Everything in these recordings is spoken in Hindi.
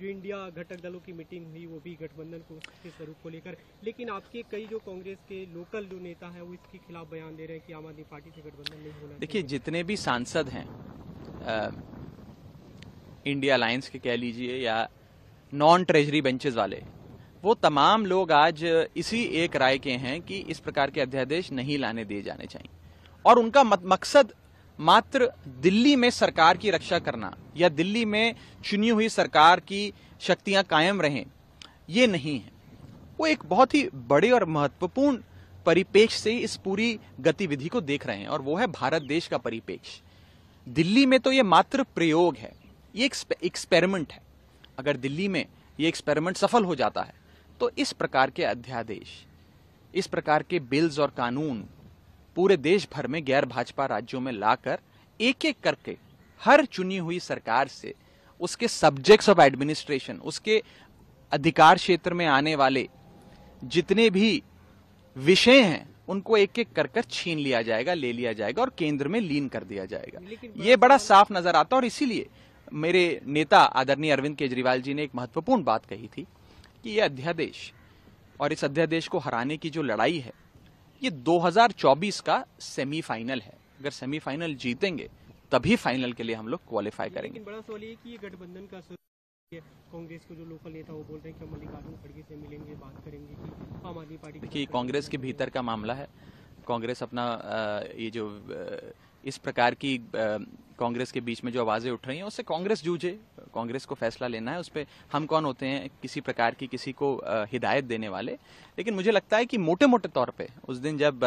जो इंडिया घटक दलों की मीटिंग हुई वो भी गठबंधन को के स्वरूप को लेकर लेकिन आपके कई जो कांग्रेस के लोकल जो नेता है वो इसके खिलाफ बयान दे रहे हैं कि आम आदमी पार्टी से गठबंधन नहीं होना देखिए जितने भी सांसद हैं इंडिया अलायंस के कह लीजिए या नॉन ट्रेजरी बेंचेस वाले वो तमाम लोग आज इसी एक राय के हैं कि इस प्रकार के अध्यादेश नहीं लाने दिए जाने चाहिए और उनका मकसद मात्र दिल्ली में सरकार की रक्षा करना या दिल्ली में चुनी हुई सरकार की शक्तियां कायम रहें ये नहीं है वो एक बहुत ही बड़े और महत्वपूर्ण परिपेक्ष से इस पूरी गतिविधि को देख रहे हैं और वो है भारत देश का परिपेक्ष दिल्ली में तो ये मात्र प्रयोग है ये एक्सपेरिमेंट है अगर दिल्ली में ये एक्सपेरिमेंट सफल हो जाता है तो इस प्रकार के अध्यादेश इस प्रकार के बिल्स और कानून पूरे देश भर में गैर भाजपा राज्यों में लाकर एक एक करके हर चुनी हुई सरकार से उसके सब्जेक्ट्स ऑफ एडमिनिस्ट्रेशन उसके अधिकार क्षेत्र में आने वाले जितने भी विषय हैं उनको एक एक कर कर छीन लिया जाएगा ले लिया जाएगा और केंद्र में लीन कर दिया जाएगा ये बड़ा साफ नजर आता और इसीलिए मेरे नेता आदरणीय अरविंद केजरीवाल जी ने एक महत्वपूर्ण बात कही थी कि यह अध्यादेश और इस अध्यादेश को हराने की जो लड़ाई है ये 2024 का सेमीफाइनल है अगर सेमीफाइनल जीतेंगे तभी फाइनल के लिए हम लोग क्वालिफाई करेंगे बड़ा सवाल ये कि ये गठबंधन का कांग्रेस के जो लोकल नेता वो बोल रहे हैं कि मल्लिकार्जुन खड़गे से मिलेंगे बात करेंगे कि आम आदमी पार्टी देखिए कांग्रेस के भीतर का मामला है कांग्रेस अपना ये जो इस प्रकार की कांग्रेस के बीच में जो आवाज़ें उठ रही हैं उससे कांग्रेस जूझे कांग्रेस को फैसला लेना है उस पर हम कौन होते हैं किसी प्रकार की किसी को हिदायत देने वाले लेकिन मुझे लगता है कि मोटे मोटे तौर पर उस दिन जब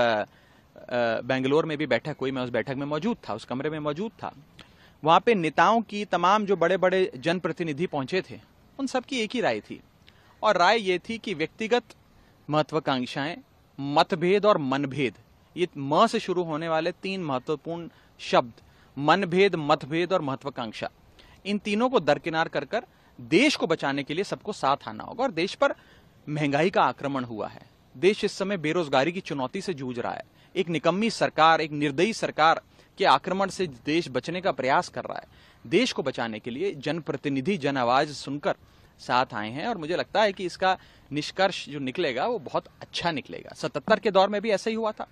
बेंगलोर में भी बैठक हुई मैं उस बैठक में मौजूद था उस कमरे में मौजूद था वहाँ पे नेताओं की तमाम जो बड़े बड़े जनप्रतिनिधि पहुंचे थे उन सबकी एक ही राय थी और राय ये थी कि व्यक्तिगत महत्वाकांक्षाएं मतभेद और मनभेद ये म से शुरू होने वाले तीन महत्वपूर्ण शब्द मनभेद मतभेद और महत्वाकांक्षा इन तीनों को दरकिनार कर कर देश को बचाने के लिए सबको साथ आना होगा और देश पर महंगाई का आक्रमण हुआ है देश इस समय बेरोजगारी की चुनौती से जूझ रहा है एक निकम्मी सरकार एक निर्दयी सरकार के आक्रमण से देश बचने का प्रयास कर रहा है देश को बचाने के लिए जनप्रतिनिधि जन आवाज सुनकर साथ आए हैं और मुझे लगता है कि इसका निष्कर्ष जो निकलेगा वो बहुत अच्छा निकलेगा सतहत्तर के दौर में भी ऐसा ही हुआ था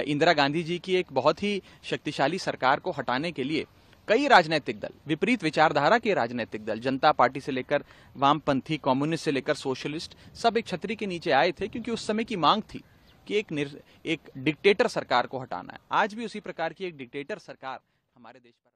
इंदिरा गांधी जी की एक बहुत ही शक्तिशाली सरकार को हटाने के लिए कई राजनीतिक दल विपरीत विचारधारा के राजनीतिक दल जनता पार्टी से लेकर वामपंथी कम्युनिस्ट से लेकर सोशलिस्ट सब एक छतरी के नीचे आए थे क्योंकि उस समय की मांग थी कि एक एक डिक्टेटर सरकार को हटाना है आज भी उसी प्रकार की एक डिक्टेटर सरकार हमारे देश पर